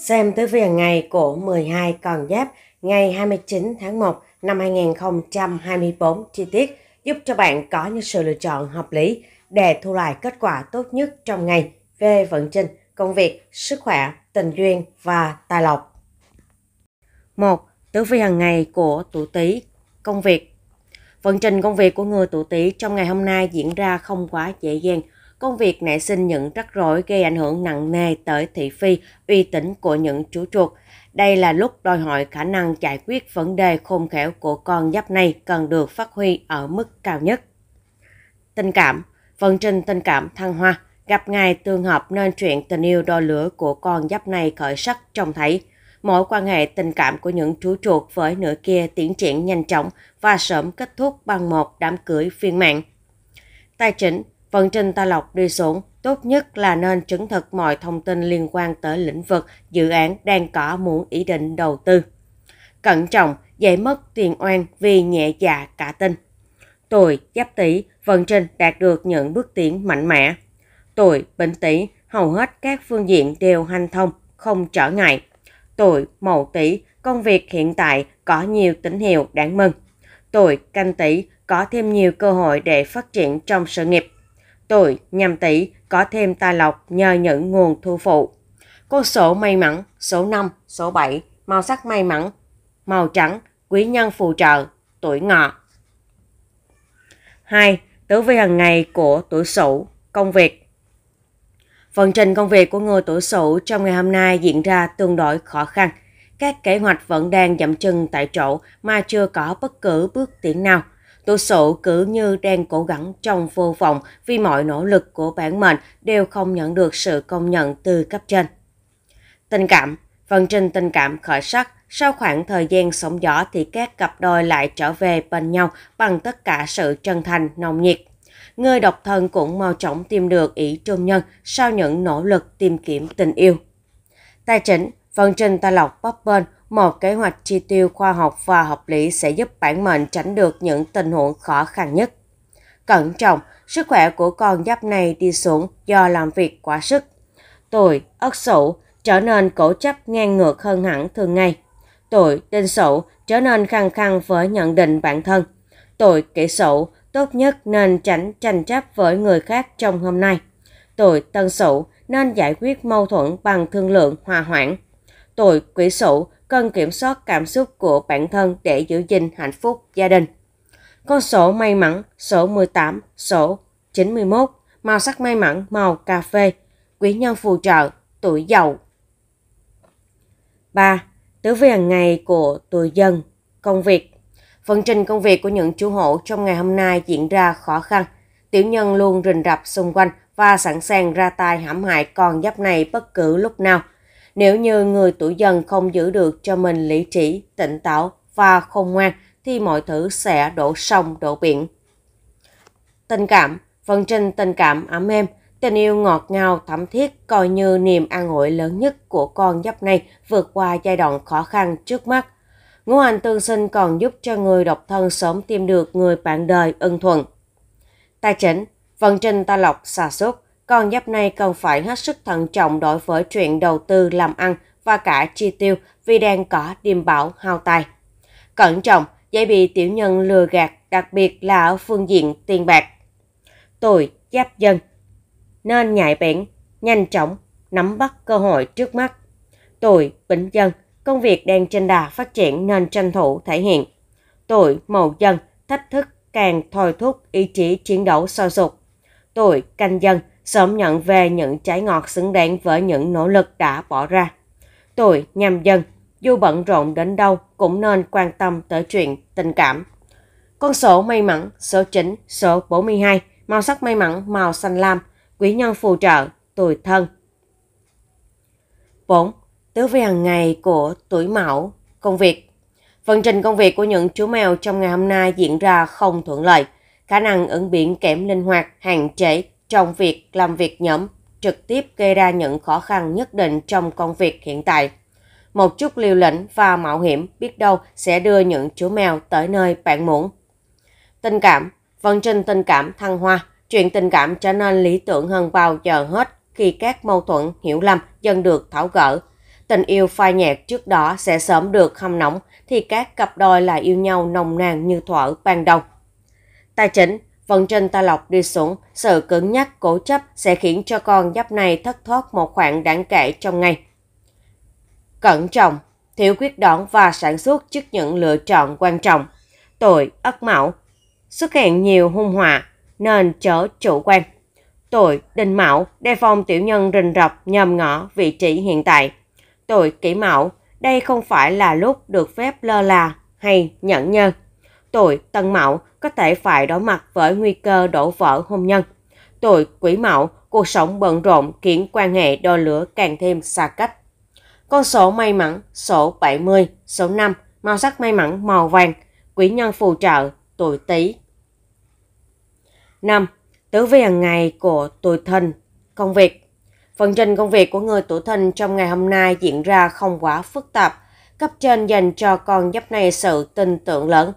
Xem tới việc ngày của 12 con giáp ngày 29 tháng 1 năm 2024 chi tiết giúp cho bạn có những sự lựa chọn hợp lý để thu lại kết quả tốt nhất trong ngày về vận trình, công việc, sức khỏe, tình duyên và tài lộc. 1. Tử vi hàng ngày của tuổi Tý, công việc. Vận trình công việc của người tuổi Tý trong ngày hôm nay diễn ra không quá dễ dàng Công việc nảy sinh những rắc rối gây ảnh hưởng nặng nề tới thị phi, uy tín của những chú chuột. Đây là lúc đòi hỏi khả năng giải quyết vấn đề khôn khéo của con giáp này cần được phát huy ở mức cao nhất. Tình cảm phần trình tình cảm thăng hoa, gặp ngài tương hợp nên chuyện tình yêu đo lửa của con giáp này khởi sắc trông thấy. Mỗi quan hệ tình cảm của những chú chuột với nửa kia tiến triển nhanh chóng và sớm kết thúc bằng một đám cưới viên mạng. Tài chính Phần trình ta lọc đi xuống, tốt nhất là nên chứng thực mọi thông tin liên quan tới lĩnh vực dự án đang có muốn ý định đầu tư. Cẩn trọng, dễ mất tiền oan vì nhẹ dạ cả tin. Tuổi giáp tỷ, vận trình đạt được những bước tiến mạnh mẽ. Tuổi bính tỷ, hầu hết các phương diện đều hành thông, không trở ngại. Tuổi mậu tỷ, công việc hiện tại có nhiều tín hiệu đáng mừng. Tuổi canh tỷ, có thêm nhiều cơ hội để phát triển trong sự nghiệp tuổi nhằm tỷ có thêm tài lộc nhờ những nguồn thu phụ. Cô sổ may mắn, số 5, số 7, màu sắc may mắn, màu trắng, quý nhân phù trợ, tuổi ngọ. 2. Tử vi hàng ngày của tuổi sửu, công việc. Phần trình công việc của người tuổi sửu trong ngày hôm nay diễn ra tương đối khó khăn. Các kế hoạch vẫn đang dậm chân tại chỗ mà chưa có bất cứ bước tiến nào. Tôi sụ cứ như đang cố gắng trong vô vọng vì mọi nỗ lực của bản mệnh đều không nhận được sự công nhận từ cấp trên. Tình cảm Phần trình tình cảm khởi sắc, sau khoảng thời gian sóng gió thì các cặp đôi lại trở về bên nhau bằng tất cả sự chân thành, nồng nhiệt. Người độc thân cũng mau chóng tìm được ý trung nhân sau những nỗ lực tìm kiếm tình yêu. Tài chính, phần trình tài lộc bấp bênh, một kế hoạch chi tiêu khoa học và hợp lý sẽ giúp bản mệnh tránh được những tình huống khó khăn nhất. Cẩn trọng, sức khỏe của con giáp này đi xuống do làm việc quá sức. Tuổi Ất Sửu trở nên cổ chấp ngang ngược hơn hẳn thường ngày. Tuổi Đinh Sửu trở nên khăng khăng với nhận định bản thân. Tuổi Kỷ Sửu tốt nhất nên tránh tranh chấp với người khác trong hôm nay. Tuổi Tân Sửu nên giải quyết mâu thuẫn bằng thương lượng hòa hoãn. Tuổi Quỷ Sửu cần kiểm soát cảm xúc của bản thân để giữ gìn hạnh phúc gia đình. Con số may mắn số 18, số 91, màu sắc may mắn màu cà phê, quý nhân phù trợ, tuổi giàu. 3. tử vi hàng ngày của tuổi dân, công việc. Vận trình công việc của những chủ hộ trong ngày hôm nay diễn ra khó khăn. Tiểu nhân luôn rình rập xung quanh và sẵn sàng ra tay hãm hại con giáp này bất cứ lúc nào – nếu như người tuổi dần không giữ được cho mình lý trí, tỉnh táo và khôn ngoan thì mọi thứ sẽ đổ sông, đổ biển. Tình cảm, phần trình tình cảm ấm êm, tình yêu ngọt ngào thắm thiết coi như niềm an ủi lớn nhất của con giáp này vượt qua giai đoạn khó khăn trước mắt. Ngũ hành tương sinh còn giúp cho người độc thân sớm tìm được người bạn đời ưng thuận. Tài chính, phần trình ta lọc xà xúc, con giáp này cần phải hết sức thận trọng đối với chuyện đầu tư làm ăn và cả chi tiêu vì đang có điềm bảo hao tài. Cẩn trọng, dễ bị tiểu nhân lừa gạt, đặc biệt là ở phương diện tiền bạc. Tuổi giáp dân nên nhạy bén, nhanh chóng, nắm bắt cơ hội trước mắt. Tuổi bính dân, công việc đang trên đà phát triển nên tranh thủ thể hiện. Tuổi mậu dân, thách thức càng thôi thúc ý chí chiến đấu so sục. Tuổi canh dân, sớm nhận về những trái ngọt xứng đáng với những nỗ lực đã bỏ ra. Tuổi nhằm dần, dù bận rộn đến đâu cũng nên quan tâm tới chuyện tình cảm. Con số may mắn số 9, số 42, màu sắc may mắn màu xanh lam, quý nhân phù trợ, tuổi thân. 4. Tứ vi hàng ngày của tuổi mão, công việc. Vận trình công việc của những chú mèo trong ngày hôm nay diễn ra không thuận lợi khả năng ứng biến kém linh hoạt, hạn chế trong việc làm việc nhóm trực tiếp gây ra những khó khăn nhất định trong công việc hiện tại. Một chút liều lĩnh và mạo hiểm biết đâu sẽ đưa những chú mèo tới nơi bạn muốn. Tình cảm, vận trình tình cảm thăng hoa, chuyện tình cảm trở nên lý tưởng hơn bao giờ hết khi các mâu thuẫn, hiểu lầm dần được tháo gỡ. Tình yêu phai nhạt trước đó sẽ sớm được hâm nóng thì các cặp đôi lại yêu nhau nồng nàn như thuở ban đầu. Tài chính, Vận trình ta lọc đi xuống, sự cứng nhắc cố chấp sẽ khiến cho con giáp này thất thoát một khoản đáng kể trong ngày. Cẩn trọng, thiếu quyết đoán và sản xuất trước những lựa chọn quan trọng. Tội ất mão, xuất hiện nhiều hung họa nên chớ chủ quan. Tội đinh mão, đề phòng tiểu nhân rình rập nhầm ngõ vị trí hiện tại. Tội kỷ mão, đây không phải là lúc được phép lơ là hay nhẫn nhơ tuổi Tân Mậu có thể phải đối mặt với nguy cơ đổ vỡ hôn nhân. Tuổi Quý Mậu, cuộc sống bận rộn khiến quan hệ đôi lửa càng thêm xa cách. Con số may mắn số 70, số 5, màu sắc may mắn màu vàng, quý nhân phù trợ, tuổi Tý. 5. Tứ vi hàng ngày của tuổi Thìn, công việc. Phần trình công việc của người tuổi Thìn trong ngày hôm nay diễn ra không quá phức tạp. Cấp trên dành cho con giáp này sự tin tưởng lớn,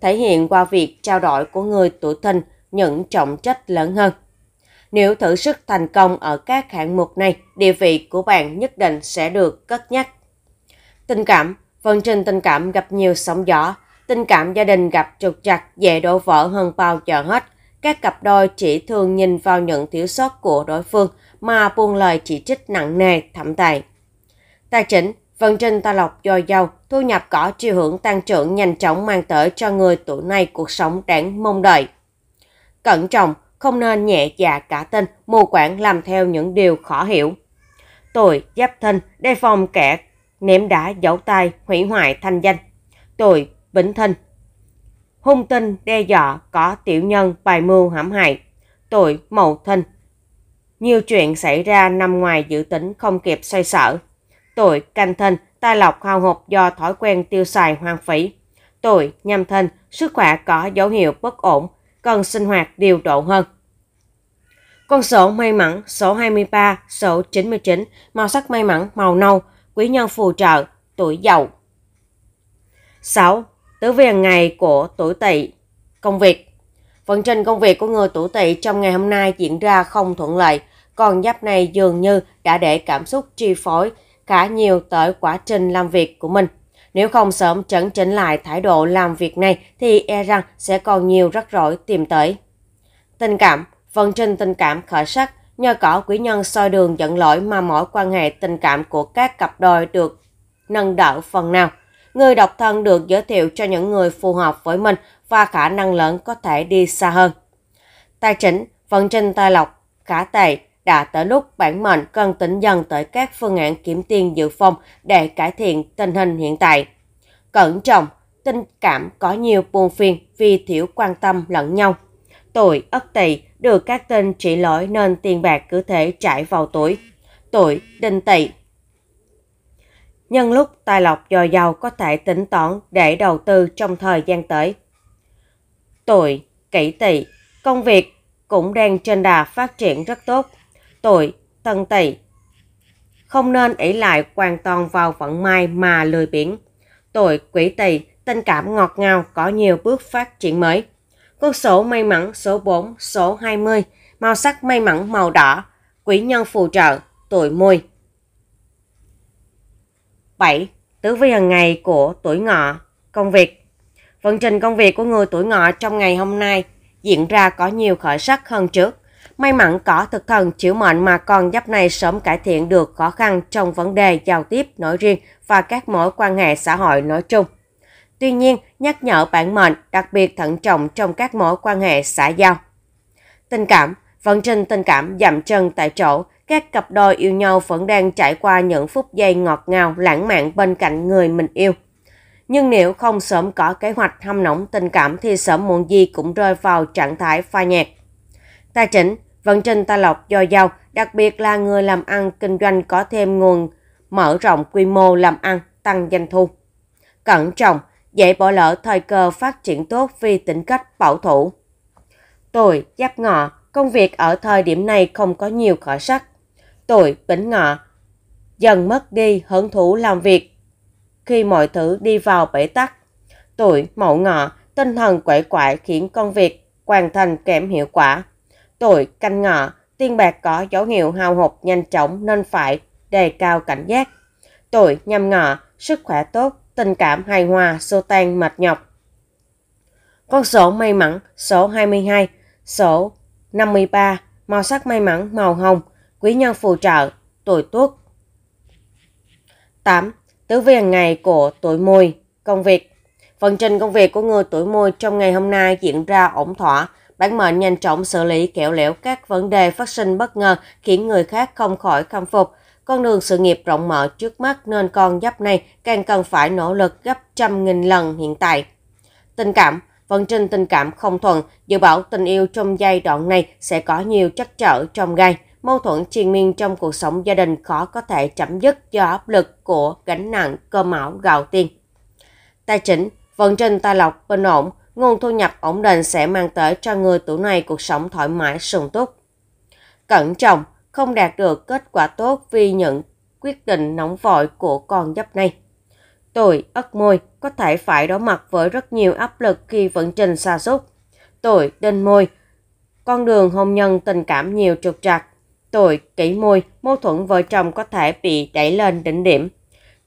thể hiện qua việc trao đổi của người tuổi thìn những trọng trách lớn hơn. Nếu thử sức thành công ở các hạng mục này, địa vị của bạn nhất định sẽ được cất nhắc. Tình cảm, phần trình tình cảm gặp nhiều sóng gió, tình cảm gia đình gặp trục trặc dễ đổ vỡ hơn bao giờ hết. Các cặp đôi chỉ thường nhìn vào những thiếu sót của đối phương mà buông lời chỉ trích nặng nề, thậm tệ. Tài chính, Vận trình ta lọc dồi dào, thu nhập có chiều hướng tăng trưởng nhanh chóng mang tới cho người tuổi này cuộc sống đáng mong đợi. Cẩn trọng, không nên nhẹ dạ cả tin, mù quáng làm theo những điều khó hiểu. Tuổi giáp thìn đề phòng kẻ ném đá giấu tay, hủy hoại thanh danh. Tuổi bính thìn hung tin đe dọa có tiểu nhân bài mưu hãm hại. Tuổi mậu thìn nhiều chuyện xảy ra nằm ngoài dự tính không kịp xoay sở. Tuổi canh thân, tài lọc hao hụt do thói quen tiêu xài hoang phí. Tuổi nhâm thân, sức khỏe có dấu hiệu bất ổn, cần sinh hoạt điều độ hơn. Con số may mắn số 23, số 99, màu sắc may mắn màu nâu, quý nhân phù trợ, tuổi giàu. 6. Tứ viền ngày của tuổi tỵ Công việc Vận trình công việc của người tuổi tỵ trong ngày hôm nay diễn ra không thuận lợi, còn giáp này dường như đã để cảm xúc chi phối khá nhiều tới quá trình làm việc của mình. Nếu không sớm chấn chỉnh lại thái độ làm việc này thì e rằng sẽ còn nhiều rắc rối tìm tới. Tình cảm, phần trình tình cảm khởi sắc, nhờ có quý nhân soi đường dẫn lỗi mà mỗi quan hệ tình cảm của các cặp đôi được nâng đỡ phần nào. Người độc thân được giới thiệu cho những người phù hợp với mình và khả năng lớn có thể đi xa hơn. Tài chính, vận trình tài lộc, khả tệ, đã tới lúc bản mệnh cần tỉnh dần tới các phương án kiểm tiền dự phòng để cải thiện tình hình hiện tại. Cẩn trọng, tình cảm có nhiều buồn phiền vì thiếu quan tâm lẫn nhau. Tuổi ất tỵ được các tên chỉ lỗi nên tiền bạc cứ thể trải vào tuổi. Tuổi đinh tỵ Nhân lúc tài lộc dồi dào có thể tính toán để đầu tư trong thời gian tới. Tuổi kỷ tỵ Công việc cũng đang trên đà phát triển rất tốt tuổi thân tỵ Không nên ỷ lại hoàn toàn vào vận may mà lười biển tuổi quỷ tỵ tình cảm ngọt ngào có nhiều bước phát triển mới. Con số may mắn số 4, số 20, màu sắc may mắn màu đỏ, quý nhân phù trợ, tuổi mùi. 7. Tứ vi hàng ngày của tuổi ngọ, công việc. Vận trình công việc của người tuổi ngọ trong ngày hôm nay diễn ra có nhiều khởi sắc hơn trước. May mắn có thực thần chịu mệnh mà con giáp này sớm cải thiện được khó khăn trong vấn đề giao tiếp nói riêng và các mối quan hệ xã hội nói chung. Tuy nhiên, nhắc nhở bản mệnh đặc biệt thận trọng trong các mối quan hệ xã giao. Tình cảm Vận trình tình cảm dậm chân tại chỗ, các cặp đôi yêu nhau vẫn đang trải qua những phút giây ngọt ngào lãng mạn bên cạnh người mình yêu. Nhưng nếu không sớm có kế hoạch hâm nóng tình cảm thì sớm muộn gì cũng rơi vào trạng thái pha nhạt. Tài chính vận trình ta lộc do giàu, đặc biệt là người làm ăn kinh doanh có thêm nguồn mở rộng quy mô làm ăn, tăng doanh thu. Cẩn trọng, dễ bỏ lỡ thời cơ phát triển tốt vì tính cách bảo thủ. Tuổi giáp ngọ, công việc ở thời điểm này không có nhiều khởi sắc. Tuổi bính ngọ, dần mất đi hứng thú làm việc khi mọi thứ đi vào bể tắc. Tuổi mậu ngọ, tinh thần quậy quại khiến công việc hoàn thành kém hiệu quả. Tuổi canh ngọ, tiền bạc có dấu hiệu hao hụt nhanh chóng nên phải đề cao cảnh giác. Tuổi nhâm ngọ, sức khỏe tốt, tình cảm hài hòa, xô tan mệt nhọc. Con số may mắn số 22, số 53, màu sắc may mắn màu hồng, quý nhân phù trợ, tuổi tuất. 8. Tứ viên ngày của tuổi mùi, công việc. Phần trình công việc của người tuổi mùi trong ngày hôm nay diễn ra ổn thỏa, Bản mệnh nhanh chóng xử lý kẹo lẻo các vấn đề phát sinh bất ngờ khiến người khác không khỏi khâm phục. Con đường sự nghiệp rộng mở trước mắt nên con giáp này càng cần phải nỗ lực gấp trăm nghìn lần hiện tại. Tình cảm Vận trình tình cảm không thuận, dự báo tình yêu trong giai đoạn này sẽ có nhiều trắc trở trong gai. Mâu thuẫn triền miên trong cuộc sống gia đình khó có thể chấm dứt do áp lực của gánh nặng cơ ảo gạo tiền. Tài chính, vận trình tài lộc bình ổn, nguồn thu nhập ổn định sẽ mang tới cho người tuổi này cuộc sống thoải mái sung túc. Cẩn trọng, không đạt được kết quả tốt vì những quyết định nóng vội của con giáp này. Tuổi Ất Môi có thể phải đối mặt với rất nhiều áp lực khi vận trình xa xúc. Tuổi Đinh Môi con đường hôn nhân tình cảm nhiều trục trặc. Tuổi Kỷ Môi mâu thuẫn vợ chồng có thể bị đẩy lên đỉnh điểm.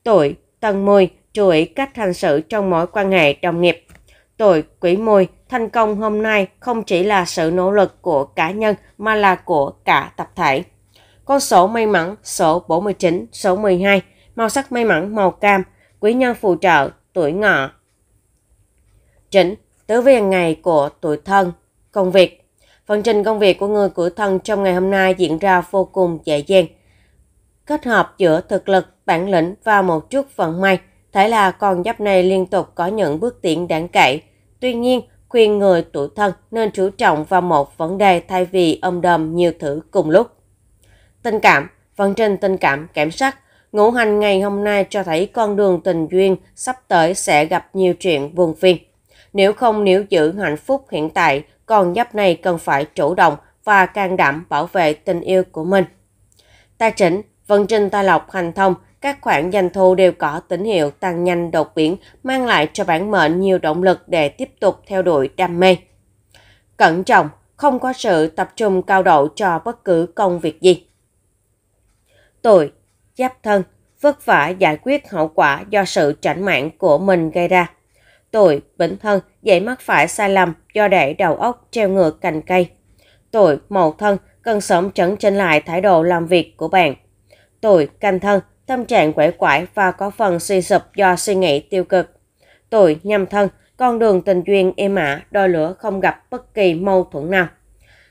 Tuổi Tân Môi chú ý cách hành xử trong mối quan hệ đồng nghiệp Tội quỷ mùi thành công hôm nay không chỉ là sự nỗ lực của cá nhân mà là của cả tập thể. Con số may mắn số 49, số 12, màu sắc may mắn màu cam, quý nhân phù trợ, tuổi ngọ. Chỉnh, tứ viên ngày của tuổi thân, công việc. Phần trình công việc của người tuổi thân trong ngày hôm nay diễn ra vô cùng dễ dàng. Kết hợp giữa thực lực, bản lĩnh và một chút vận may, thể là con giáp này liên tục có những bước tiến đáng kể Tuy nhiên, khuyên người tuổi thân nên chú trọng vào một vấn đề thay vì âm đầm nhiều thứ cùng lúc. Tình cảm, phần trình tình cảm cảm sắc, ngũ hành ngày hôm nay cho thấy con đường tình duyên sắp tới sẽ gặp nhiều chuyện buồn phiên Nếu không nếu giữ hạnh phúc hiện tại, con giáp này cần phải chủ động và can đảm bảo vệ tình yêu của mình. Tài chính vận trình tài lộc hành thông các khoản doanh thu đều có tín hiệu tăng nhanh đột biến, mang lại cho bản mệnh nhiều động lực để tiếp tục theo đuổi đam mê. Cẩn trọng, không có sự tập trung cao độ cho bất cứ công việc gì. Tuổi, giáp thân, vất vả giải quyết hậu quả do sự trảnh mạng của mình gây ra. Tuổi, bính thân, dễ mắc phải sai lầm do để đầu óc treo ngược cành cây. Tuổi, mậu thân, cần sớm chấn chỉnh lại thái độ làm việc của bạn. Tuổi, canh thân, tâm trạng quể quải và có phần suy sụp do suy nghĩ tiêu cực. Tuổi nhâm thân, con đường tình duyên êm ả, đôi lửa không gặp bất kỳ mâu thuẫn nào.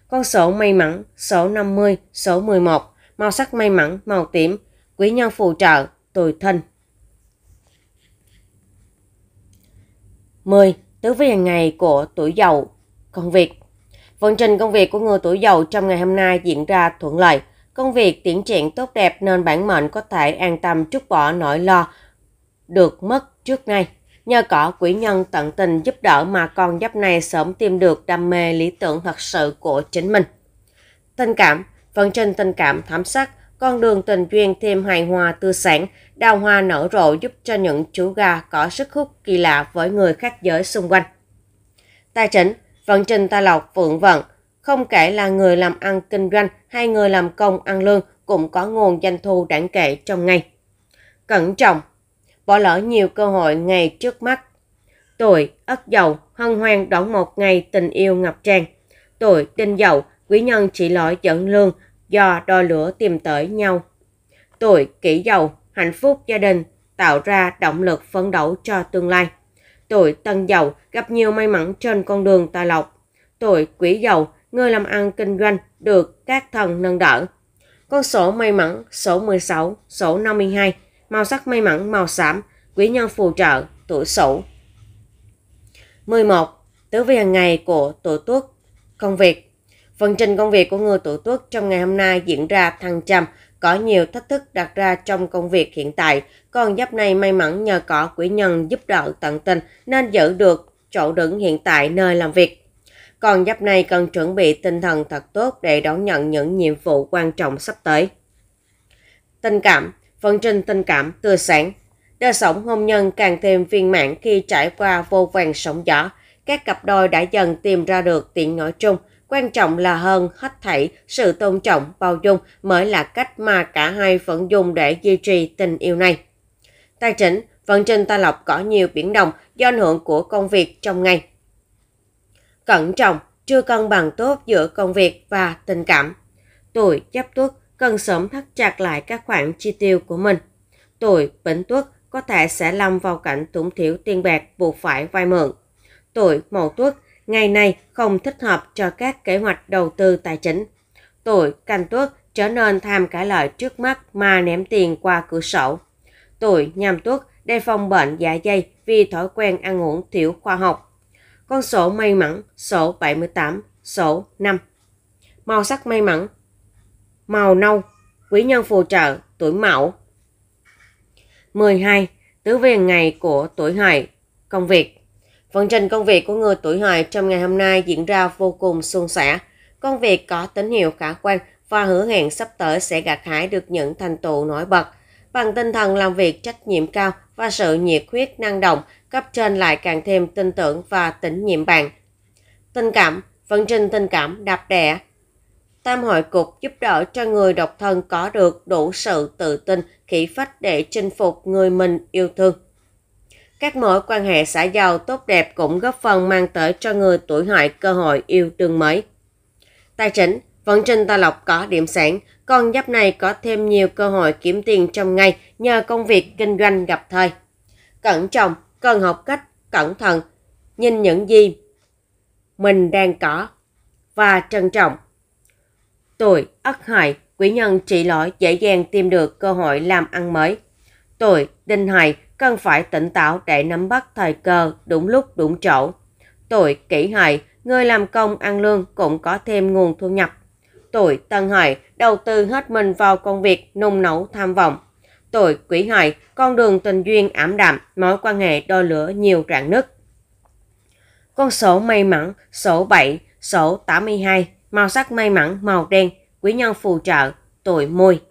Con số may mắn, số 50, số 11, màu sắc may mắn, màu tím, quý nhân phù trợ, tuổi thân. 10. Tứ vi hàng ngày của tuổi dậu, công việc. Vận trình công việc của người tuổi dậu trong ngày hôm nay diễn ra thuận lợi. Công việc tiến triển tốt đẹp nên bản mệnh có thể an tâm trút bỏ nỗi lo được mất trước nay. Nhờ có quỷ nhân tận tình giúp đỡ mà con giáp này sớm tìm được đam mê lý tưởng thật sự của chính mình. Tình cảm, vận trình tình cảm thảm sắc, con đường tình duyên thêm hài hòa tươi sáng, đào hoa nở rộ giúp cho những chú gà có sức hút kỳ lạ với người khác giới xung quanh. Tài chính, vận trình tài lộc vượng vận, không kể là người làm ăn kinh doanh hay người làm công ăn lương cũng có nguồn doanh thu đáng kể trong ngày. Cẩn trọng, bỏ lỡ nhiều cơ hội ngày trước mắt. Tuổi ất dậu hân hoan đón một ngày tình yêu ngập tràn. Tuổi đinh dậu quý nhân chỉ lỗi dẫn lương do đo lửa tìm tới nhau. Tuổi kỷ dậu hạnh phúc gia đình tạo ra động lực phấn đấu cho tương lai. Tuổi tân dậu gặp nhiều may mắn trên con đường tài lộc. Tuổi quý dậu người làm ăn kinh doanh được các thần nâng đỡ. Con sổ may mắn, sổ 16, sổ 52, màu sắc may mắn màu xám, quý nhân phù trợ, tuổi sửu. 11. Tứ vi hàng ngày của tuổi tuất công việc. Phần trình công việc của người tuổi tuất trong ngày hôm nay diễn ra thăng trầm, có nhiều thách thức đặt ra trong công việc hiện tại. Con giáp này may mắn nhờ có quỹ nhân giúp đỡ tận tình nên giữ được chỗ đứng hiện tại nơi làm việc. Còn giáp này cần chuẩn bị tinh thần thật tốt để đón nhận những nhiệm vụ quan trọng sắp tới. Tình cảm, phần trình tình cảm tươi sáng. Đời sống hôn nhân càng thêm viên mãn khi trải qua vô vàng sóng gió. Các cặp đôi đã dần tìm ra được tiếng nói chung. Quan trọng là hơn hết thảy, sự tôn trọng, bao dung mới là cách mà cả hai vẫn dùng để duy trì tình yêu này. Tài chính, vận trình Tài Lộc có nhiều biến động do ảnh hưởng của công việc trong ngày cẩn trọng, chưa cân bằng tốt giữa công việc và tình cảm. Tuổi chấp tuất cần sớm thắt chặt lại các khoản chi tiêu của mình. Tuổi bính tuất có thể sẽ lâm vào cảnh túng thiếu tiền bạc buộc phải vay mượn. Tuổi mậu tuất ngày nay không thích hợp cho các kế hoạch đầu tư tài chính. Tuổi canh tuất trở nên tham cả lợi trước mắt mà ném tiền qua cửa sổ. Tuổi nhâm tuất đề phòng bệnh dạ dày vì thói quen ăn uống thiếu khoa học con số may mắn số 78, số 5. Màu sắc may mắn Màu nâu, quý nhân phù trợ, tuổi mão. 12. Tứ viền ngày của tuổi hợi, công việc. phần trình công việc của người tuổi hợi trong ngày hôm nay diễn ra vô cùng suôn sẻ. Công việc có tín hiệu khả quan và hứa hẹn sắp tới sẽ gặt hái được những thành tựu nổi bật – Bằng tinh thần làm việc trách nhiệm cao và sự nhiệt huyết năng động, cấp trên lại càng thêm tin tưởng và tín nhiệm bạn. Tình cảm, vận trình tình cảm đạp đẻ. Tam hội cục giúp đỡ cho người độc thân có được đủ sự tự tin, khí phách để chinh phục người mình yêu thương. Các mối quan hệ xã giao tốt đẹp cũng góp phần mang tới cho người tuổi hợi cơ hội yêu đương mới. Tài chính, vận trình tài lộc có điểm sáng con giáp này có thêm nhiều cơ hội kiếm tiền trong ngày nhờ công việc kinh doanh gặp thời. Cẩn trọng, cần học cách cẩn thận, nhìn những gì mình đang có và trân trọng. Tuổi Ất Hợi, quý nhân trị lỗi dễ dàng tìm được cơ hội làm ăn mới. Tuổi Đinh Hợi cần phải tỉnh táo để nắm bắt thời cơ đúng lúc đúng chỗ. Tuổi Kỷ Hợi, người làm công ăn lương cũng có thêm nguồn thu nhập tuổi Tân Hợi đầu tư hết mình vào công việc nung nấu tham vọng. Tuổi Quý Hợi, con đường tình duyên ảm đạm, mối quan hệ đôi lửa nhiều rạn nứt. Con sổ may mắn, sổ 7, số 82, màu sắc may mắn màu đen, quý nhân phù trợ, tuổi môi